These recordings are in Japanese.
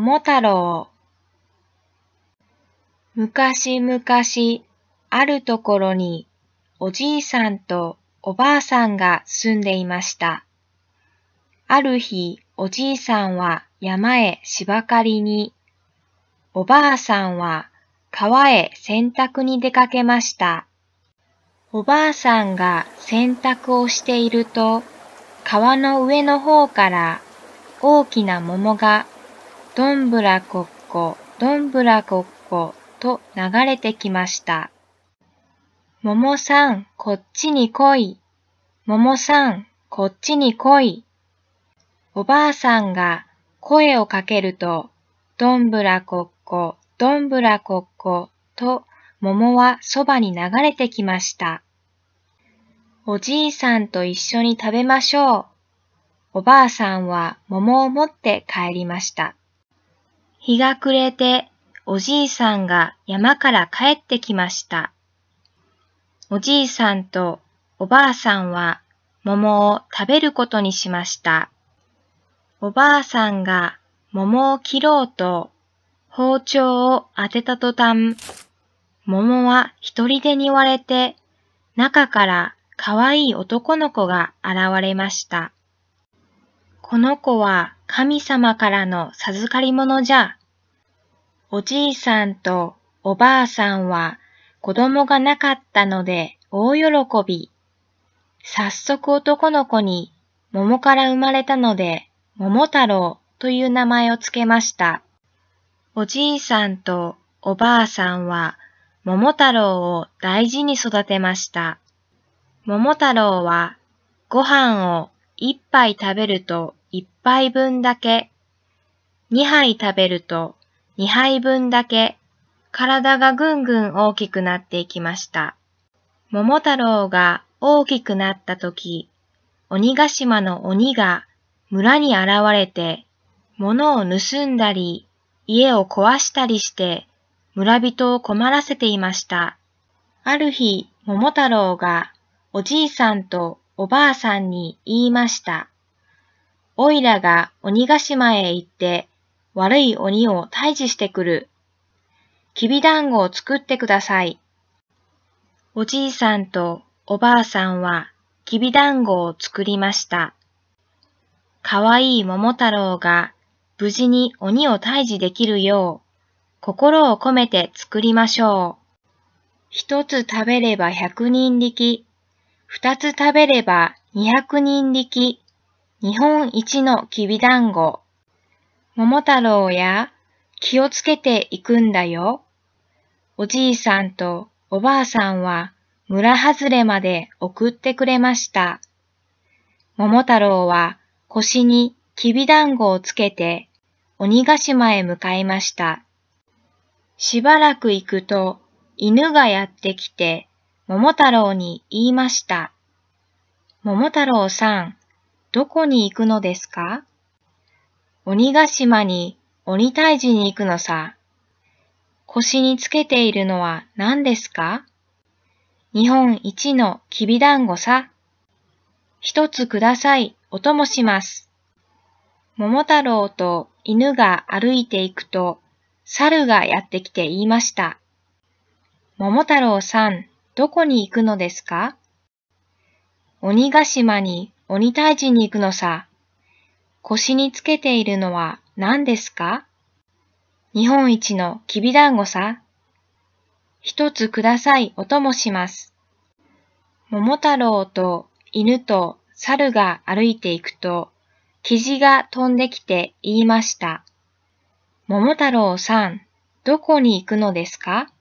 桃太郎。昔々、あるところに、おじいさんとおばあさんが住んでいました。ある日、おじいさんは山へ芝刈りに、おばあさんは川へ洗濯に出かけました。おばあさんが洗濯をしていると、川の上の方から大きな桃がどんぶらこっこ、どんぶらこっこ、と流れてきました。桃さん、こっちに来い。桃さん、こっちに来い。おばあさんが声をかけると、どんぶらこっこ、どんぶらこっこ、と桃はそばに流れてきました。おじいさんと一緒に食べましょう。おばあさんは桃を持って帰りました。日が暮れておじいさんが山から帰ってきました。おじいさんとおばあさんは桃を食べることにしました。おばあさんが桃を切ろうと包丁を当てた途端、桃は一人でに割れて中から可愛い男の子が現れました。この子は神様からの授かり物じゃ。おじいさんとおばあさんは子供がなかったので大喜び。早速男の子に桃から生まれたので桃太郎という名前をつけました。おじいさんとおばあさんは桃太郎を大事に育てました。桃太郎はご飯を一杯食べると一杯分だけ、二杯食べると二杯分だけ、体がぐんぐん大きくなっていきました。桃太郎が大きくなった時、鬼ヶ島の鬼が村に現れて、物を盗んだり、家を壊したりして、村人を困らせていました。ある日、桃太郎がおじいさんとおばあさんに言いました。おいらが鬼ヶ島へ行って悪い鬼を退治してくる。きびだんごを作ってください。おじいさんとおばあさんはきびだんごを作りました。かわいい桃太郎が無事に鬼を退治できるよう心を込めて作りましょう。一つ食べれば百人力二つ食べれば二百人力、日本一のきびだんご。桃太郎や気をつけていくんだよ。おじいさんとおばあさんは村外れまで送ってくれました。桃太郎は腰にきびだんごをつけて鬼ヶ島へ向かいました。しばらく行くと犬がやってきて桃太郎に言いました。桃太郎さん、どこに行くのですか鬼ヶ島に鬼退治に行くのさ。腰につけているのは何ですか日本一のきびだんごさ。一つください、おともします。桃太郎と犬が歩いていくと、猿がやってきて言いました。桃太郎さん、どこに行くのですか鬼ヶ島に鬼退治に行くのさ。腰につけているのは何ですか日本一のきびだんごさ。一つくださいお供します。桃太郎と犬と猿が歩いていくと、キジが飛んできて言いました。桃太郎さん、どこに行くのですか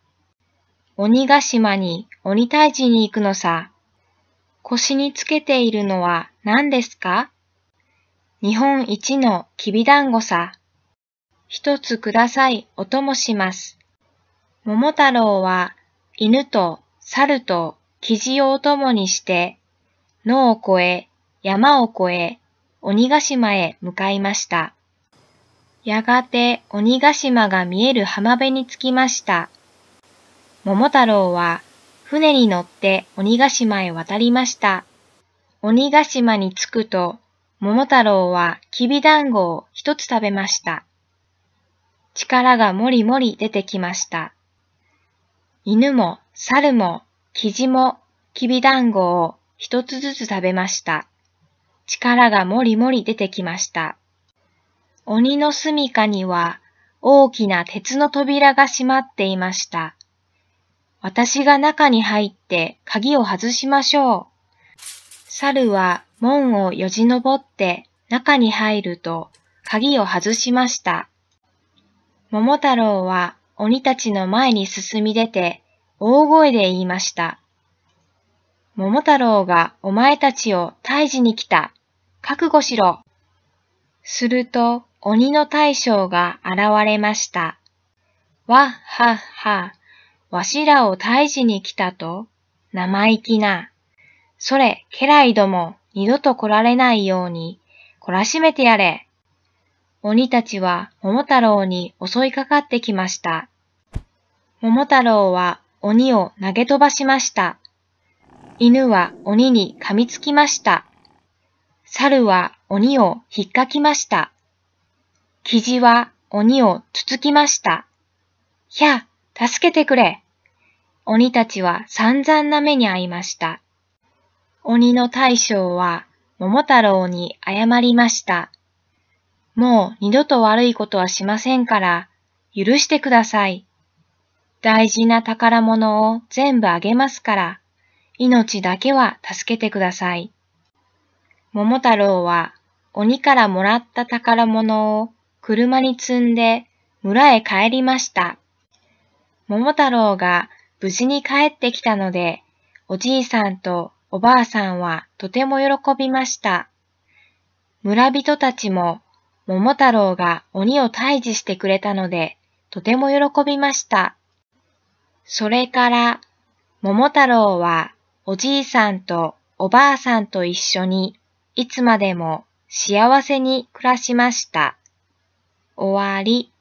鬼ヶ島に鬼退治に行くのさ。腰につけているのは何ですか日本一のきびだんごさ。一つください、お供します。桃太郎は犬と猿とキジをお供にして、野を越え、山を越え、鬼ヶ島へ向かいました。やがて鬼ヶ島が見える浜辺に着きました。桃太郎は船に乗って鬼ヶ島へ渡りました。鬼ヶ島に着くと、桃太郎はきびだんごを一つ食べました。力がもりもり出てきました。犬も猿もキジもきびだんごを一つずつ食べました。力がもりもり出てきました。鬼の住みかには大きな鉄の扉が閉まっていました。私が中に入って鍵を外しましょう。猿は門をよじ登って中に入ると鍵を外しました。桃太郎は鬼たちの前に進み出て大声で言いました。桃太郎がお前たちを退治に来た。覚悟しろ。すると鬼の大将が現れました。わっはっは。わしらを退治に来たと、生意気な。それ、家来ども、二度と来られないように、懲らしめてやれ。鬼たちは桃太郎に襲いかかってきました。桃太郎は鬼を投げ飛ばしました。犬は鬼に噛みつきました。猿は鬼をひっかきました。キジは鬼をつつきました。ひゃ、助けてくれ。鬼たちは散々な目に遭いました。鬼の大将は桃太郎に謝りました。もう二度と悪いことはしませんから、許してください。大事な宝物を全部あげますから、命だけは助けてください。桃太郎は鬼からもらった宝物を車に積んで村へ帰りました。桃太郎が無事に帰ってきたので、おじいさんとおばあさんはとても喜びました。村人たちも桃太郎が鬼を退治してくれたので、とても喜びました。それから、桃太郎はおじいさんとおばあさんと一緒にいつまでも幸せに暮らしました。終わり。